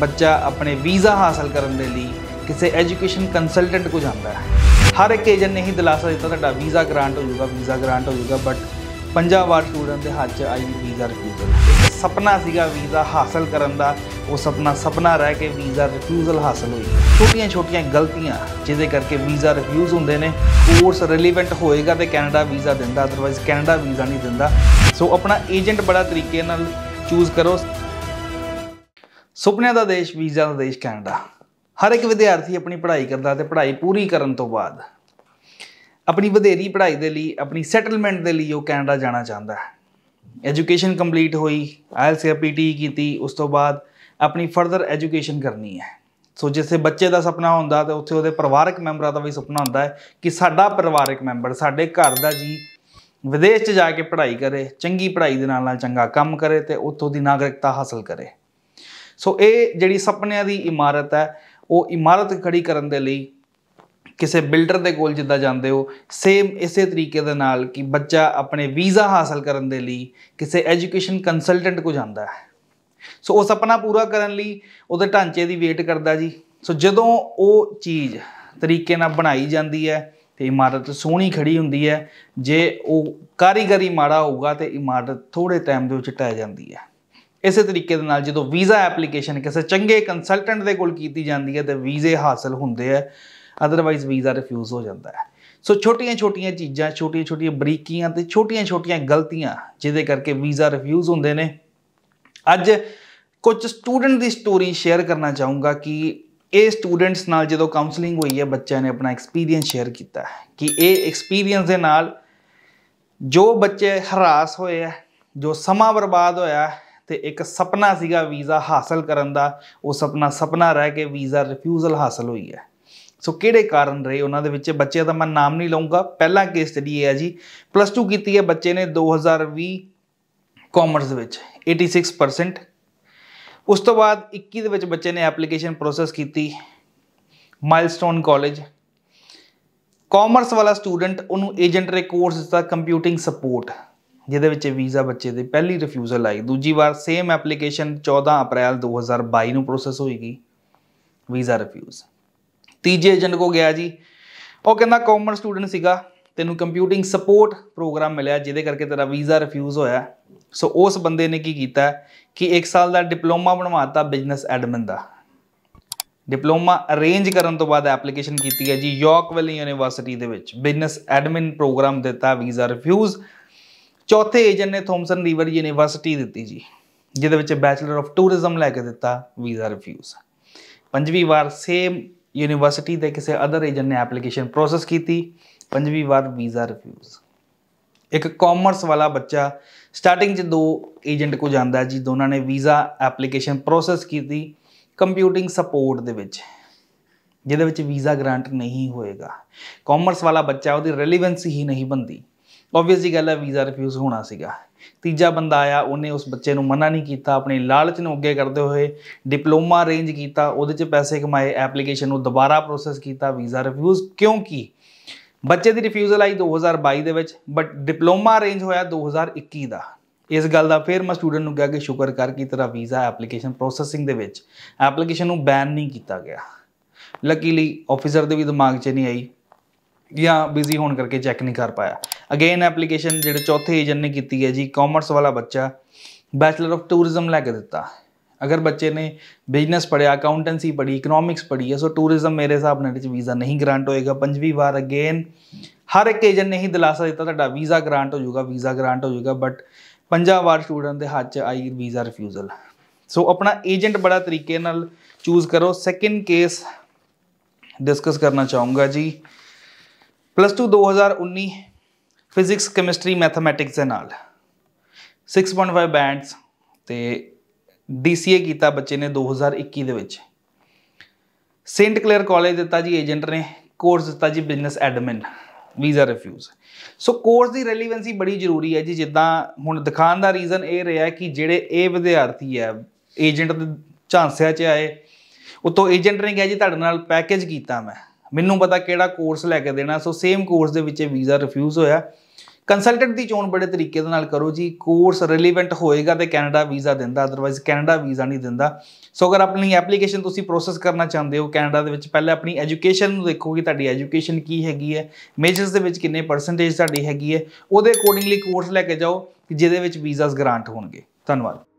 ਬੱਚਾ ਆਪਣੇ ਵੀਜ਼ਾ ਹਾਸਲ ਕਰਨ ਦੇ ਲਈ ਕਿਸੇ ਐਜੂਕੇਸ਼ਨ ਕੰਸਲਟੈਂਟ ਕੋ ਜਾਂਦਾ ਹੈ ਹਰ ਇੱਕ ਏਜੰਟ ਨੇ ਹੀ ਦਿਲਾਸਾ ਦਿੱਤਾ ਤੁਹਾਡਾ ਵੀਜ਼ਾ ਗ੍ਰਾਂਟ ਹੋ ਜਾਊਗਾ ਵੀਜ਼ਾ ਗ੍ਰਾਂਟ ਹੋ ਜਾਊਗਾ ਬਟ ਪੰਜਾਬ ਵਾਰ ਸਟੂਡੈਂਟ ਦੇ ਹੱਥ 'ਚ ਆਈ ਵੀਜ਼ਾ ਰਿਫਿਊਜ਼ਲ ਸੁਪਨਾ ਸੀਗਾ ਵੀਜ਼ਾ ਹਾਸਲ ਕਰਨ ਦਾ ਉਹ ਸੁਪਨਾ ਸੁਪਨਾ ਰਹਿ ਕੇ ਵੀਜ਼ਾ ਰਿਫਿਊਜ਼ਲ ਹਾਸਲ ਹੋਈ ਛੋਟੀਆਂ ਛੋਟੀਆਂ ਗਲਤੀਆਂ ਜਿਹਦੇ ਕਰਕੇ ਵੀਜ਼ਾ ਰਿਫਿਊਜ਼ ਹੁੰਦੇ ਨੇ ਕੋਰਸ ਰਿਲੇਵੈਂਟ ਹੋਏਗਾ ਤੇ ਕੈਨੇਡਾ ਵੀਜ਼ਾ ਦਿੰਦਾ ਅਦਰਵਾਇਜ਼ ਕੈਨੇਡਾ ਵੀਜ਼ਾ ਨਹੀਂ ਦਿੰਦਾ ਸੋ ਆਪਣਾ ਏਜੰਟ ਬੜਾ ਤਰੀਕੇ ਨਾਲ ਚੂਜ਼ ਕਰੋ ਸੁਪਨਿਆਂ ਦਾ ਦੇਸ਼ ਵੀਜ਼ਾ ਦਾ ਦੇਸ਼ ਕੈਨੇਡਾ ਹਰ ਇੱਕ ਵਿਦਿਆਰਥੀ ਆਪਣੀ ਪੜ੍ਹਾਈ ਕਰਦਾ ਤੇ ਪੜ੍ਹਾਈ ਪੂਰੀ ਕਰਨ ਤੋਂ ਬਾਅਦ ਆਪਣੀ ਵਧੇਰੀ ਪੜ੍ਹਾਈ ਦੇ ਲਈ ਆਪਣੀ ਸੈਟਲਮੈਂਟ ਦੇ ਲਈ ਉਹ ਕੈਨੇਡਾ ਜਾਣਾ ਚਾਹੁੰਦਾ ਹੈ ਐਜੂਕੇਸ਼ਨ ਕੰਪਲੀਟ ਹੋਈ ਆਇਲਸ ਜਾਂ ਪੀਟੀ ਕੀਤੀ ਉਸ ਤੋਂ ਬਾਅਦ ਆਪਣੀ ਫਰਦਰ ਐਜੂਕੇਸ਼ਨ ਕਰਨੀ ਹੈ ਸੋ ਸੇ ਬੱਚੇ ਦਾ ਸੁਪਨਾ ਹੁੰਦਾ ਤੇ ਉੱਥੇ ਉਹਦੇ ਪਰਿਵਾਰਕ ਮੈਂਬਰਾਂ ਦਾ ਵੀ ਸੁਪਨਾ ਹੁੰਦਾ ਹੈ ਕਿ ਸਾਡਾ ਪਰਿਵਾਰਕ ਮੈਂਬਰ ਸਾਡੇ ਘਰ ਦਾ ਜੀ ਵਿਦੇਸ਼ 'ਚ ਜਾ ਕੇ ਪੜ੍ਹਾਈ ਕਰੇ ਚੰਗੀ ਪੜ੍ਹਾਈ ਦੇ ਨਾਲ ਨਾਲ ਚੰਗਾ ਕੰਮ ਕਰੇ ਤੇ ਉੱਥੋਂ ਦੀ ਨਾਗਰਿਕਤਾ ਹਾਸਲ ਕਰੇ ਸੋ ਇਹ ਜਿਹੜੀ ਸੁਪਨਿਆਂ ਦੀ ਇਮਾਰਤ ਹੈ ਉਹ ਇਮਾਰਤ ਖੜੀ ਕਰਨ ਦੇ ਲਈ ਕਿਸੇ ਬਿਲਡਰ ਦੇ ਕੋਲ ਜਿੱਦਾਂ ਜਾਂਦੇ ਹੋ ਸੇਮ ਇਸੇ ਤਰੀਕੇ ਦੇ ਨਾਲ ਕਿ ਬੱਚਾ ਆਪਣੇ ਵੀਜ਼ਾ ਹਾਸਲ ਕਰਨ ਦੇ ਲਈ ਕਿਸੇ ਐਜੂਕੇਸ਼ਨ ਕੰਸਲਟੈਂਟ ਕੋ ਜਾਂਦਾ ਹੈ ਸੋ ਉਹ ਸੁਪਨਾ ਪੂਰਾ ਕਰਨ ਲਈ ਉਹਦੇ ਢਾਂਚੇ ਦੀ ਵੇਟ ਕਰਦਾ ਜੀ ਸੋ ਜਦੋਂ ਉਹ ਚੀਜ਼ ਤਰੀਕੇ ਨਾਲ ਬਣਾਈ ਜਾਂਦੀ ਹੈ ਤੇ ਇਮਾਰਤ ਸੋਹਣੀ ਖੜੀ ਹੁੰਦੀ ਹੈ ਜੇ ਉਹ ਕਾਰੀਗਰੀ ਮਾੜਾ ਹੋਊਗਾ ਤੇ ਇਮਾਰਤ ਥੋੜੇ ਟਾਈਮ ਦੇ ਵਿੱਚ ਟਹਿ ਜਾਂਦੀ ਹੈ ਇਸੇ ਤਰੀਕੇ ਦੇ ਨਾਲ ਜਦੋਂ ਵੀਜ਼ਾ ਐਪਲੀਕੇਸ਼ਨ ਕਿਸੇ ਚੰਗੇ ਕੰਸਲਟੈਂਟ ਦੇ ਕੋਲ ਕੀਤੀ ਜਾਂਦੀ ਹੈ ਤੇ ਵੀਜ਼ੇ ਹਾਸਲ ਹੁੰਦੇ ਆ ਅਦਰਵਾਈਜ਼ ਵੀਜ਼ਾ ਰਿਫਿਊਜ਼ ਹੋ ਜਾਂਦਾ ਹੈ ਸੋ ਛੋਟੀਆਂ-ਛੋਟੀਆਂ ਚੀਜ਼ਾਂ ਛੋਟੀਆਂ-ਛੋਟੀਆਂ ਬਰੀਕੀਆਂ ਤੇ ਛੋਟੀਆਂ-ਛੋਟੀਆਂ ਗਲਤੀਆਂ ਜਿਹਦੇ ਕਰਕੇ ਵੀਜ਼ਾ ਰਿਫਿਊਜ਼ ਹੁੰਦੇ ਨੇ ਅੱਜ ਕੁਝ ਸਟੂਡੈਂਟ ਦੀ ਸਟੋਰੀ ਸ਼ੇਅਰ ਕਰਨਾ ਚਾਹੂੰਗਾ ਕਿ ਇਹ ਸਟੂਡੈਂਟਸ ਨਾਲ ਜਦੋਂ ਕਾਉਂਸਲਿੰਗ ਹੋਈ ਹੈ ਬੱਚਿਆਂ ਨੇ ਆਪਣਾ ਐਕਸਪੀਰੀਅੰਸ ਸ਼ੇਅਰ ਕੀਤਾ ਕਿ ਇਹ ਐਕਸਪੀਰੀਅੰਸ ਦੇ ਨਾਲ ਜੋ ਬੱਚੇ ਹਰਾਸ ਹੋਏ ਆ ਜੋ ਸਮਾਂ ਬਰਬਾਦ ਹੋਇਆ ਤੇ ਇੱਕ ਸੁਪਨਾ ਸੀਗਾ ਵੀਜ਼ਾ ਹਾਸਲ ਕਰਨ ਦਾ ਉਹ ਸੁਪਨਾ ਸੁਪਨਾ ਰਹਿ ਕੇ ਵੀਜ਼ਾ ਰਿਫਿਊਜ਼ਲ ਹਾਸਲ ਹੋਈ ਹੈ ਸੋ ਕਿਹੜੇ ਕਾਰਨ ਰਹੇ ਉਹਨਾਂ ਦੇ ਵਿੱਚ ਬੱਚੇ ਦਾ ਮੈਂ ਨਾਮ ਨਹੀਂ ਲਵਾਂਗਾ ਪਹਿਲਾ ਕੇਸ ਸਟੱਡੀ ਹੈ ਜੀ ਪਲੱਸ 2 ਕੀਤੀ ਹੈ ਬੱਚੇ ਨੇ 2020 ਕਾਮਰਸ ਵਿੱਚ 86% ਉਸ ਤੋਂ ਬਾਅਦ 21 ਦੇ ਵਿੱਚ ਬੱਚੇ ਨੇ ਐਪਲੀਕੇਸ਼ਨ ਪ੍ਰੋਸੈਸ ਕੀਤੀ ਮਾਈਲਸਟੋਨ ਕਾਲਜ ਕਾਮਰਸ ਵਾਲਾ ਸਟੂਡੈਂਟ ਉਹਨੂੰ ਏਜੰਟ ਰੇ ਕੋਰਸ ਦਿੱਤਾ ਕੰਪਿਊਟਿੰਗ ਸਪੋਰਟ ਜਿਹਦੇ ਵਿੱਚ ਵੀਜ਼ਾ ਬੱਚੇ ਦੇ ਪਹਿਲੀ ਰਿਫਿਊਜ਼ਲ ਆਈ ਦੂਜੀ ਵਾਰ ਸੇਮ ਐਪਲੀਕੇਸ਼ਨ 14 ਅਪ੍ਰੈਲ 2022 ਨੂੰ ਪ੍ਰੋਸੈਸ ਹੋਈਗੀ ਵੀਜ਼ਾ ਰਿਫਿਊਜ਼ ਤੀਜੇ ਏਜੰਟ ਕੋ ਗਿਆ ਜੀ ਉਹ ਕਹਿੰਦਾ ਕਾਮਰਸ ਸਟੂਡੈਂਟ ਸੀਗਾ ਤੈਨੂੰ ਕੰਪਿਊਟਿੰਗ ਸਪੋਰਟ ਪ੍ਰੋਗਰਾਮ ਮਿਲਿਆ ਜਿਹਦੇ ਕਰਕੇ ਤੇਰਾ ਵੀਜ਼ਾ ਰਿਫਿਊਜ਼ ਹੋਇਆ ਸੋ ਉਸ ਬੰਦੇ ਨੇ ਕੀ ਕੀਤਾ ਕਿ 1 ਸਾਲ ਦਾ ਡਿਪਲੋਮਾ ਬਣਵਾਤਾ ਬਿਜ਼ਨਸ ਐਡਮਿਨ ਦਾ ਡਿਪਲੋਮਾ ਅਰੇਂਜ ਕਰਨ ਤੋਂ ਬਾਅਦ ਐਪਲੀਕੇਸ਼ਨ ਕੀਤੀ ਹੈ ਜੀ ਯਾਰਕਵਿਲ ਯੂਨੀਵਰਸਿਟੀ ਦੇ ਵਿੱਚ ਬਿਜ਼ਨਸ ਐਡਮਿਨ ਪ੍ਰੋਗਰਾਮ ਦਿੱਤਾ ਵੀਜ਼ਾ ਰਿਫਿਊਜ਼ ਚੌਥੇ ਏਜੰਟ ਨੇ ਥੌਮਸਨ ਰਿਵਰ ਯੂਨੀਵਰਸਿਟੀ ਦਿੱਤੀ ਜੀ ਜਿਹਦੇ ਵਿੱਚ ਬੈਚਲਰ ਆਫ ਟੂਰਿਜ਼ਮ ਲੈ ਕੇ ਦਿੱਤਾ ਵੀਜ਼ਾ ਰਿਫਿਊਜ਼ ਪੰਜਵੀਂ ਵਾਰ ਸੇਮ ਯੂਨੀਵਰਸਿਟੀ ਦੇ ਕਿਸੇ ਅਦਰ ਏਜੰਟ ਨੇ ਐਪਲੀਕੇਸ਼ਨ ਪ੍ਰੋਸੈਸ ਕੀਤੀ ਪੰਜਵੀਂ ਵਾਰ ਵੀਜ਼ਾ ਰਿਫਿਊਜ਼ ਇੱਕ ਕਾਮਰਸ ਵਾਲਾ ਬੱਚਾ ਸਟਾਰਟਿੰਗ 'ਚ ਦੋ ਏਜੰਟ ਕੋ ਜਾਂਦਾ ਜੀ ਦੋਨਾਂ ਨੇ ਵੀਜ਼ਾ ਐਪਲੀਕੇਸ਼ਨ ਪ੍ਰੋਸੈਸ ਕੀਤੀ ਕੰਪਿਊਟਿੰਗ ਸਪੋਰਟ ਦੇ ਵਿੱਚ ਜਿਹਦੇ ਵਿੱਚ ਵੀਜ਼ਾ ਗ੍ਰਾਂਟ ਨਹੀਂ ਹੋਏਗਾ ਕਾਮਰਸ ਵਾਲਾ ਬੱਚਾ ਉਹਦੀ ਰੈਲੇਵੈਂਸੀ ਹੀ ਨਹੀਂ ਬੰਦੀ ਆਬਵੀਅਸਲੀ ਗੱਲ ਹੈ ਵੀਜ਼ਾ ਰਿਫਿਊਜ਼ ਹੋਣਾ ਸੀਗਾ ਤੀਜਾ ਬੰਦਾ ਆਇਆ ਉਹਨੇ ਉਸ ਬੱਚੇ ਨੂੰ ਮਨਾ ਨਹੀਂ ਕੀਤਾ ਆਪਣੇ ਲਾਲਚ ਨੂੰ ਅੱਗੇ ਕਰਦੇ ਹੋਏ ਡਿਪਲੋਮਾ ਅਰੇਂਜ ਕੀਤਾ ਉਹਦੇ 'ਚ ਪੈਸੇ ਕਮਾਏ ਐਪਲੀਕੇਸ਼ਨ ਨੂੰ ਦੁਬਾਰਾ ਪ੍ਰੋਸੈਸ ਕੀਤਾ ਵੀਜ਼ਾ ਰਿਫਿਊਜ਼ ਕਿਉਂਕਿ ਬੱਚੇ ਦੀ ਰਿਫਿਊਜ਼ਲ ਆਈ 2022 ਦੇ ਵਿੱਚ ਬਟ ਡਿਪਲੋਮਾ ਅਰੇਂਜ ਹੋਇਆ 2021 ਦਾ ਇਸ ਗੱਲ ਦਾ ਫੇਰ ਮੈਂ ਸਟੂਡੈਂਟ ਨੂੰ ਕਿਹਾ ਕਿ ਸ਼ੁਕਰ ਕਰ ਕਿ ਤੇਰਾ ਵੀਜ਼ਾ ਐਪਲੀਕੇਸ਼ਨ ਪ੍ਰੋਸੈਸਿੰਗ ਦੇ ਵਿੱਚ ਐਪਲੀਕੇਸ਼ਨ ਨੂੰ ਬੈਨ ਨਹੀਂ ਕੀਤਾ ਗਿਆ ਲਕੀਲੀ ਆਫੀਸਰ ਦੇ ਵੀ ਦਿਮਾਗ 'ਚ ਨਹੀਂ ਆਈ ਜਾਂ ਬਿਜ਼ੀ ਹੋਣ ਕਰਕੇ ਚੈੱਕ ਨਹੀਂ ਕਰ ਪਾਇਆ ਅਗੇਨ ਐਪਲੀਕੇਸ਼ਨ ਜਿਹੜੇ ਚੌਥੇ ਏਜੰਟ ਨੇ ਕੀਤੀ ਹੈ ਜੀ ਕਾਮਰਸ ਵਾਲਾ ਬੱਚਾ ਬੈਚਲਰ ਆਫ ਟੂਰਿਜ਼ਮ ਲੈ ਕੇ ਦਿੱਤਾ ਅਗਰ ਬੱਚੇ ਨੇ ਬਿਜ਼ਨਸ ਪੜਿਆ ਅਕਾਊਂਟੈਂਸੀ ਪੜੀ ਇਕਨੋਮਿਕਸ ਪੜੀ ਹੈ ਸੋ ਟੂਰਿਜ਼ਮ ਮੇਰੇ ਹਿਸਾਬ ਨਾਲ ਚ ਵੀਜ਼ਾ ਨਹੀਂ ਗ੍ਰਾਂਟ ਹੋਏਗਾ ਪੰਜਵੀਂ ਵਾਰ ਅਗੇਨ ਹਰ ਇੱਕ ਏਜੰਟ ਨੇ ਹੀ ਦਿਲਾਸਾ ਦਿੱਤਾ ਤੁਹਾਡਾ ਵੀਜ਼ਾ ਗ੍ਰਾਂਟ ਹੋ ਜਾਊਗਾ ਵੀਜ਼ਾ ਗ੍ਰਾਂਟ ਹੋ ਜਾਊਗਾ ਬਟ ਪੰਜਾਂ ਵਾਰ ਸਟੂਡੈਂਟ ਦੇ ਹੱਥ 'ਚ ਆਈ ਵੀਜ਼ਾ ਰਿਫਿਊਜ਼ਲ ਸੋ ਆਪਣਾ ਏਜੰਟ ਬੜਾ ਤਰੀਕੇ ਨਾਲ ਚੂਜ਼ ਕਰੋ ਸੈਕਿੰਡ ਕੇਸ ਡਿਸਕਸ ਕਰਨਾ ਚਾਹੂੰਗਾ ਜੀ ਪਲੱਸ 2 2019 ਫਿਜ਼ਿਕਸ ਕੈਮਿਸਟਰੀ ਮੈਥਮੈਟਿਕਸ ਦੇ ਨਾਲ 6.5 ਬੈਂਡਸ ਤੇ ਡੀਸੀਏ ਕੀਤਾ ਬੱਚੇ ਨੇ 2021 ਦੇ ਵਿੱਚ ਸੇਂਟ ਕਲੇਅਰ ਕਾਲਜ ਦਿੱਤਾ ਜੀ ਏਜੰਟ ਨੇ ਕੋਰਸ ਦਿੱਤਾ ਜੀ business admin visa refuse so course ਦੀ ਰੈਲੇਵੈਂਸੀ ਬੜੀ ਜ਼ਰੂਰੀ ਹੈ ਜੀ ਜਿੱਦਾਂ ਹੁਣ ਦਿਖਾਣ ਦਾ ਰੀਜ਼ਨ ਇਹ ਰਿਹਾ ਕਿ ਜਿਹੜੇ ਇਹ ਵਿਦਿਆਰਥੀ ਹੈ ਏਜੰਟ ਦੇ ਚਾਂਸਿਆਂ 'ਚ ਆਏ ਉਤੋਂ ਏਜੰਟ ਨੇ ਕਿਹਾ ਜੀ ਤੁਹਾਡੇ ਨਾਲ ਪੈਕੇਜ ਕੀਤਾ ਮੈਂ ਮੈਨੂੰ ਪਤਾ ਕਿਹੜਾ ਕੋਰਸ ਲੈ ਕੇ ਦੇਣਾ ਸੋ ਸੇਮ ਕੋਰਸ ਦੇ ਵਿੱਚ ਵੀਜ਼ਾ ਰਿਫਿਊਜ਼ ਹੋਇਆ ਕੰਸਲਟੈਂਟ ਦੀ ਚੋਣ ਬੜੇ ਤਰੀਕੇ ਦੇ ਨਾਲ ਕਰੋ ਜੀ ਕੋਰਸ ਰਿਲੇਵੈਂਟ ਹੋਏਗਾ ਤੇ ਕੈਨੇਡਾ ਵੀਜ਼ਾ ਦਿੰਦਾ ਅਦਰਵਾਈਜ਼ ਕੈਨੇਡਾ ਵੀਜ਼ਾ ਨਹੀਂ ਦਿੰਦਾ ਸੋ ਅਗਰ ਆਪਣੀ ਐਪਲੀਕੇਸ਼ਨ ਤੁਸੀਂ ਪ੍ਰੋਸੈਸ ਕਰਨਾ ਚਾਹੁੰਦੇ ਹੋ ਕੈਨੇਡਾ ਦੇ ਵਿੱਚ ਪਹਿਲੇ ਆਪਣੀ ਐਜੂਕੇਸ਼ਨ ਨੂੰ ਦੇਖੋ ਕਿ ਤੁਹਾਡੀ ਐਜੂਕੇਸ਼ਨ ਕੀ ਹੈਗੀ ਹੈ ਮੇਜਰਸ ਦੇ ਵਿੱਚ ਕਿੰਨੇ ਪਰਸੈਂਟੇਜ ਤੁਹਾਡੀ ਹੈਗੀ ਹੈ ਉਹਦੇ ਅਕੋਰਡਿੰਗਲੀ ਕੋਰਸ ਲੈ ਕੇ ਜਾਓ ਜਿਹਦੇ ਵਿੱਚ ਵੀਜ਼ਾਸ ਗ੍ਰਾਂਟ ਹੋਣਗੇ ਧੰਨਵਾਦ